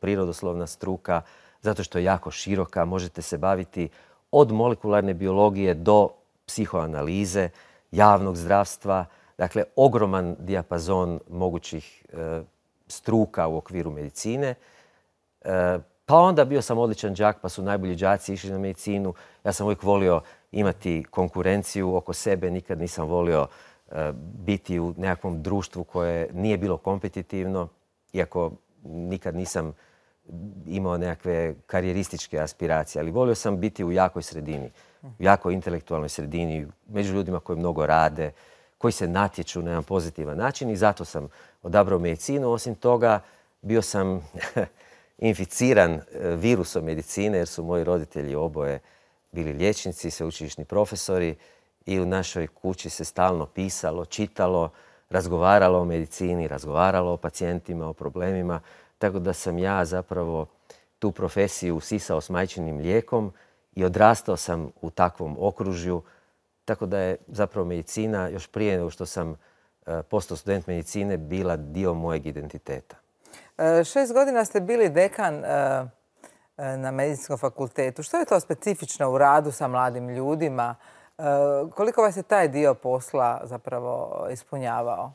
prirodoslovna struka, zato što je jako široka, možete se baviti od molekularne biologije do psihoanalize, javnog zdravstva, dakle ogroman dijapazon mogućih e, struka u okviru medicine. E, pa onda bio sam odličan đak, pa su najbolji đaci išli na medicinu. Ja sam uvijek volio imati konkurenciju oko sebe, nikad nisam volio biti u nekakvom društvu koje nije bilo kompetitivno, iako nikad nisam imao nekakve karijerističke aspiracije, ali volio sam biti u jakoj sredini, u jakoj intelektualnoj sredini, među ljudima koji mnogo rade, koji se natječu na jedan pozitivan način i zato sam odabrao medicinu. Osim toga, bio sam <laughs> inficiran e, virusom medicine jer su moji roditelji oboje bili liječnici, sveučilišni profesori i u našoj kući se stalno pisalo, čitalo, razgovaralo o medicini, razgovaralo o pacijentima, o problemima. Tako da sam ja zapravo tu profesiju sisao s majčinim lijekom i odrastao sam u takvom okružju. Tako da je zapravo medicina još prije nego što sam e, postao student medicine bila dio mojeg identiteta. E, šest godina ste bili dekan e, na medicinskom fakultetu. Što je to specifično u radu sa mladim ljudima? Eh, koliko vas je taj dio posla zapravo ispunjavao?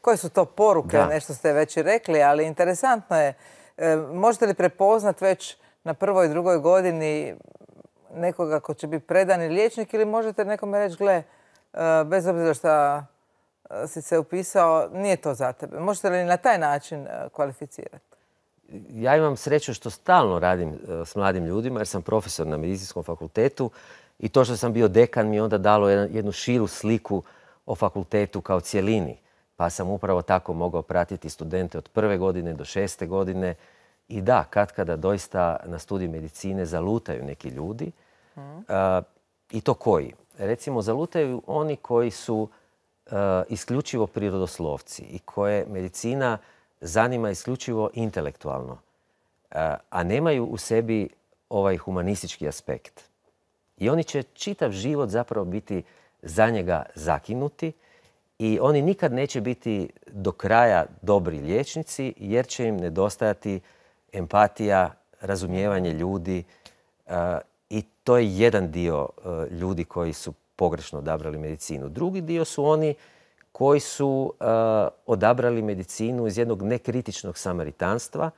Koje su to poruke? Nešto ste već i rekli, ali interesantno je. Eh, možete li prepoznat već na prvoj i drugoj godini nekoga ko će biti predani liječnik ili možete nekome reći, gle, eh, bez obzira što si se upisao, nije to za tebe. Možete li na taj način kvalificirati? Ja imam sreću što stalno radim s mladim ljudima jer sam profesor na medicinskom fakultetu i to što sam bio dekan mi je onda dalo jednu širu sliku o fakultetu kao cjelini. Pa sam upravo tako mogao pratiti studente od prve godine do šeste godine. I da, kad kada doista na studiju medicine zalutaju neki ljudi. Eh, I to koji? Recimo, zalutaju oni koji su eh, isključivo prirodoslovci i koje medicina zanima isključivo intelektualno, eh, a nemaju u sebi ovaj humanistički aspekt. I oni će čitav život zapravo biti za njega zakinuti i oni nikad neće biti do kraja dobri liječnici jer će im nedostajati empatija, razumijevanje ljudi e, i to je jedan dio e, ljudi koji su pogrešno odabrali medicinu. Drugi dio su oni koji su e, odabrali medicinu iz jednog nekritičnog samaritanstva.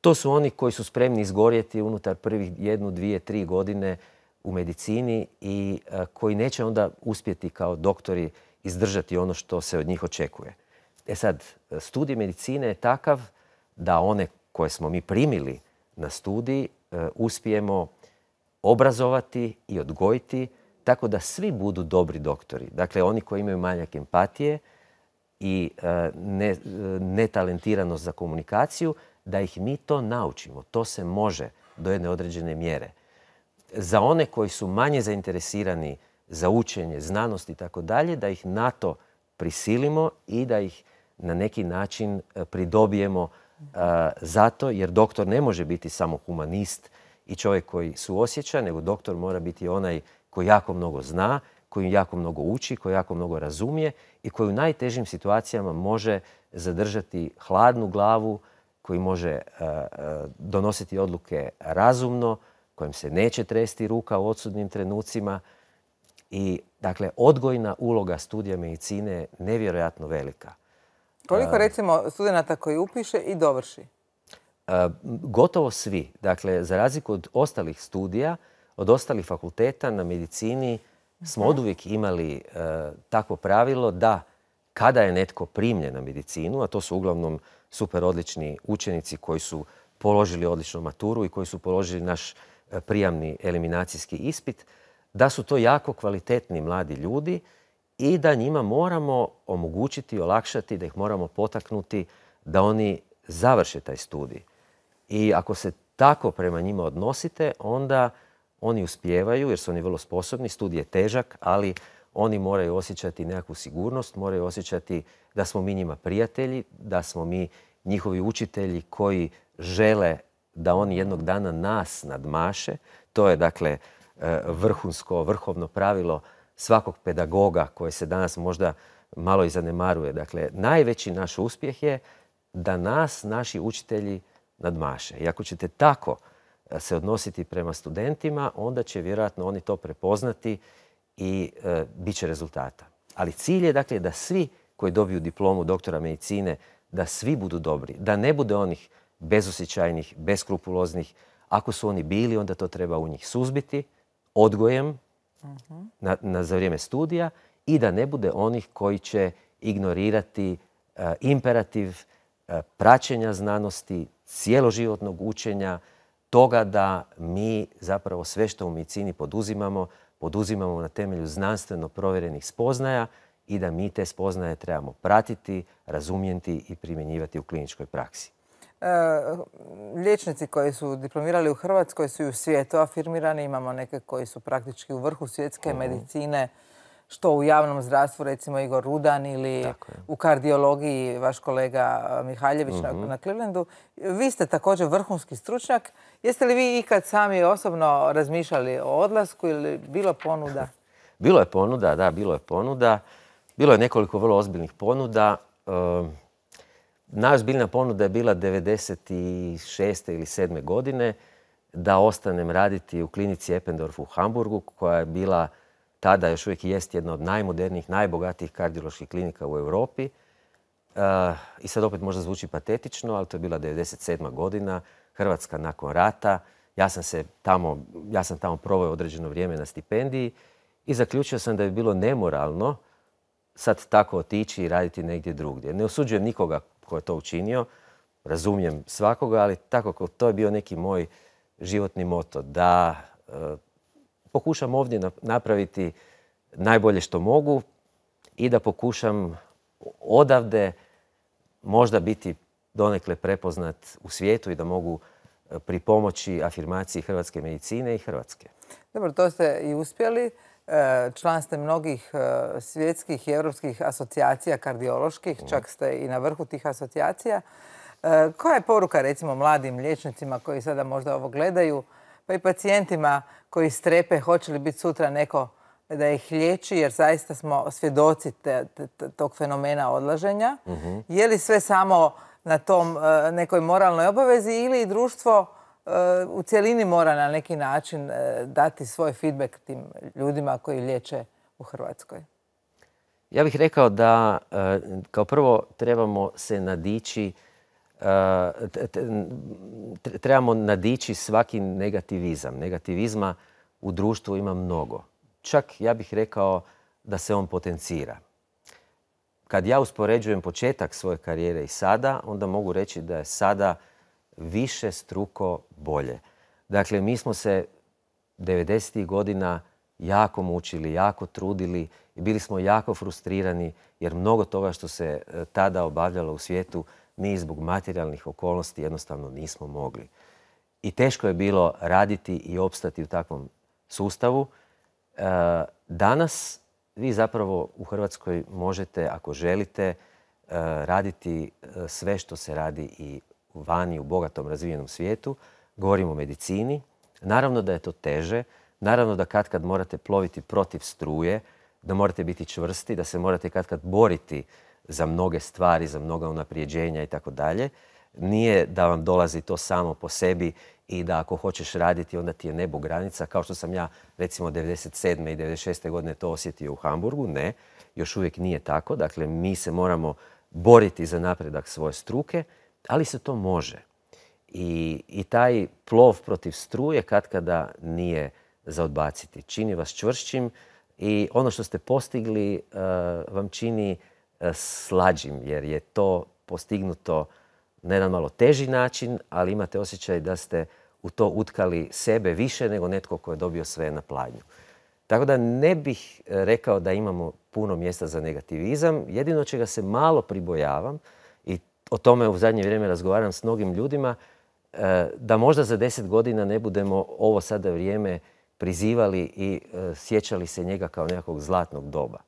To su oni koji su spremni izgorjeti unutar prvih jednu, dvije, tri godine u medicini i e, koji neće onda uspjeti kao doktori izdržati ono što se od njih očekuje. E sad, studij medicine je takav da one koje smo mi primili na studij e, uspijemo obrazovati i odgojiti tako da svi budu dobri doktori. Dakle, oni koji imaju manjak empatije i e, netalentiranost za komunikaciju, da ih mi to naučimo. To se može do jedne određene mjere za one koji su manje zainteresirani za učenje, znanost i tako dalje, da ih na to prisilimo i da ih na neki način e, pridobijemo e, zato jer doktor ne može biti samo humanist i čovjek koji suosjeća, nego doktor mora biti onaj koji jako mnogo zna, koji jako mnogo uči, koji jako mnogo razumije i koji u najtežim situacijama može zadržati hladnu glavu, koji može e, donositi odluke razumno, kojem se neće tresti ruka u odsudnim trenucima. I, dakle, odgojna uloga studija medicine je nevjerojatno velika. Koliko, eh, recimo, studenta koji upiše i dovrši? Eh, gotovo svi. Dakle, za razliku od ostalih studija, od ostalih fakulteta na medicini smo mhm. uvijek imali eh, takvo pravilo da kada je netko primljen na medicinu, a to su uglavnom super odlični učenici koji su položili odličnu maturu i koji su položili naš prijamni eliminacijski ispit, da su to jako kvalitetni mladi ljudi i da njima moramo omogućiti, olakšati, da ih moramo potaknuti da oni završe taj studij. I ako se tako prema njima odnosite, onda oni uspijevaju jer su oni vrlo sposobni, studij je težak, ali oni moraju osjećati nekakvu sigurnost, moraju osjećati da smo mi njima prijatelji, da smo mi njihovi učitelji koji žele da on jednog dana nas nadmaše. To je dakle e, vrhunsko, vrhovno pravilo svakog pedagoga koje se danas možda malo i zanemaruje. Dakle, najveći naš uspjeh je da nas naši učitelji nadmaše. I ako ćete tako e, se odnositi prema studentima, onda će vjerojatno oni to prepoznati i e, bit će rezultata. Ali cilj je dakle da svi koji dobiju diplomu doktora medicine, da svi budu dobri, da ne bude onih bezosjećajnih, beskrupuloznih. Ako su oni bili, onda to treba u njih suzbiti odgojem mhm. za vrijeme studija i da ne bude onih koji će ignorirati e, imperativ e, praćenja znanosti, cijeloživotnog učenja, toga da mi zapravo sve što u medicini poduzimamo, poduzimamo na temelju znanstveno provjerenih spoznaja i da mi te spoznaje trebamo pratiti, razumjeti i primjenjivati u kliničkoj praksi. Eh, liječnici koji su diplomirali u Hrvatskoj su i u svijetu afirmirani. Imamo neke koji su praktički u vrhu svjetske mhm. medicine, što u javnom zdravstvu, recimo Igor Rudan ili u kardiologiji vaš kolega eh, Mihaljević mhm. na Clevelandu. Vi ste također vrhunski stručnjak. Jeste li vi ikad sami osobno razmišljali o odlasku ili bilo ponuda? <laughs> bilo je ponuda, da, bilo je ponuda. Bilo je nekoliko vrlo ozbiljnih ponuda. Naš ponuda je bila 96. ili 7. godine da ostanem raditi u klinici Eppendorf u Hamburgu koja je bila tada još uvijek jest jedna od najmodernijih, najbogatijih kardioloških klinika u Europi. Eh, I sad opet možda zvuči patetično, ali to je bila 97. godina, Hrvatska nakon rata. Ja sam, se tamo, ja sam tamo proveo određeno vrijeme na stipendiji i zaključio sam da bi bilo nemoralno sad tako otići i raditi negdje drugdje. Ne osuđujem nikoga ko je to učinio. Razumijem svakoga, ali tako to je bio neki moj životni moto. Da e, pokušam ovdje napraviti najbolje što mogu i da pokušam odavde možda biti donekle prepoznat u svijetu i da mogu e, pripomoći afirmaciji hrvatske medicine i Hrvatske. Dobro, to ste i uspjeli. E, član ste mnogih e, svjetskih i europskih asocijacija kardioloških, mhm. čak ste i na vrhu tih asocijacija. E, koja je poruka recimo mladim liječnicima koji sada možda ovo gledaju, pa i pacijentima koji strepe hoće li biti sutra neko da ih liječi, jer zaista smo svjedoci tog fenomena odlaženja. Mhm. Je li sve samo na tom nekoj moralnoj obavezi ili i društvo u cjelini mora na neki način e, dati svoj feedback tim ljudima koji liječe u Hrvatskoj? Ja bih rekao da e, kao prvo trebamo se nadići e, trebamo nadići svaki negativizam. Negativizma u društvu ima mnogo. Čak ja bih rekao da se on potencira. Kad ja uspoređujem početak svoje karijere i sada, onda mogu reći da je sada više struko bolje. Dakle, mi smo se 90. godina jako mučili, jako trudili i bili smo jako frustrirani jer mnogo toga što se e, tada obavljalo u svijetu mi zbog materijalnih okolnosti jednostavno nismo mogli. I teško je bilo raditi i opstati u takvom sustavu. E, danas vi zapravo u Hrvatskoj možete, ako želite, e, raditi sve što se radi i vani u bogatom razvijenom svijetu, govorimo o medicini. Naravno da je to teže, naravno da kad kad morate ploviti protiv struje, da morate biti čvrsti, da se morate kad kad boriti za mnoge stvari, za mnoga unaprijeđenja i tako dalje. Nije da vam dolazi to samo po sebi i da ako hoćeš raditi onda ti je nebo granica, kao što sam ja recimo 97. i 96. godine to osjetio u Hamburgu. Ne, još uvijek nije tako. Dakle, mi se moramo boriti za napredak svoje struke, ali se to može. I, i taj plov protiv struje kada nije za odbaciti. Čini vas čvršćim i ono što ste postigli eh, vam čini eh, slađim jer je to postignuto na jedan malo teži način, ali imate osjećaj da ste u to utkali sebe više nego netko ko je dobio sve na pladnju. Tako da ne bih eh, rekao da imamo puno mjesta za negativizam. Jedino čega se malo pribojavam o tome u zadnje vrijeme razgovaram s mnogim ljudima, e, da možda za deset godina ne budemo ovo sada vrijeme prizivali i e, sjećali se njega kao nekakvog zlatnog doba.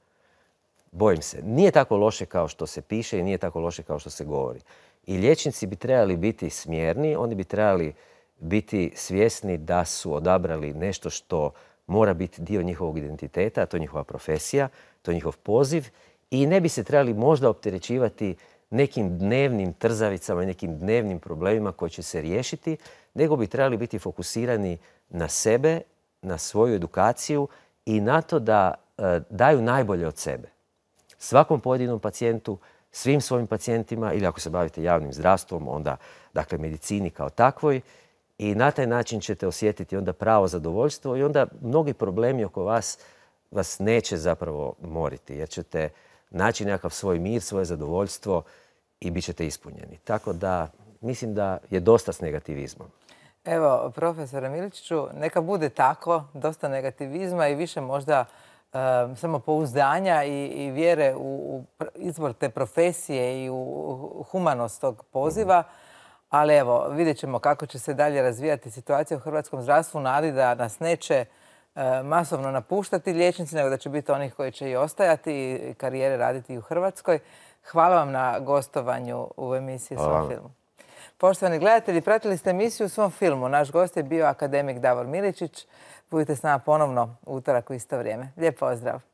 Bojim se. Nije tako loše kao što se piše i nije tako loše kao što se govori. I liječnici bi trebali biti smjerni, oni bi trebali biti svjesni da su odabrali nešto što mora biti dio njihovog identiteta, a to je njihova profesija, to je njihov poziv i ne bi se trebali možda opterećivati nekim dnevnim trzavicama i nekim dnevnim problemima koji će se riješiti, nego bi trebali biti fokusirani na sebe, na svoju edukaciju i na to da e, daju najbolje od sebe. Svakom pojedinom pacijentu, svim svojim pacijentima ili ako se bavite javnim zdravstvom, onda dakle medicini kao takvoj i na taj način ćete osjetiti onda pravo zadovoljstvo i onda mnogi problemi oko vas vas neće zapravo moriti jer ćete naći nekakav svoj mir, svoje zadovoljstvo i bit ćete ispunjeni. Tako da mislim da je dosta s negativizmom. Evo, profesore Miličiću, neka bude tako, dosta negativizma i više možda samo pouzdanja i, vjere u, izvor izbor te profesije i u humanost tog poziva. Ali evo, vidjet ćemo kako će se dalje razvijati situacija u hrvatskom zdravstvu. Nadi da nas neće E, masovno napuštati liječnici, nego da će biti onih koji će i ostajati i karijere raditi u Hrvatskoj. Hvala vam na gostovanju u emisiji Svom filmu. Poštovani gledatelji, pratili ste emisiju u svom filmu. Naš gost je bio akademik Davor Miličić. Budite s nama ponovno utorak u isto vrijeme. Lijep pozdrav!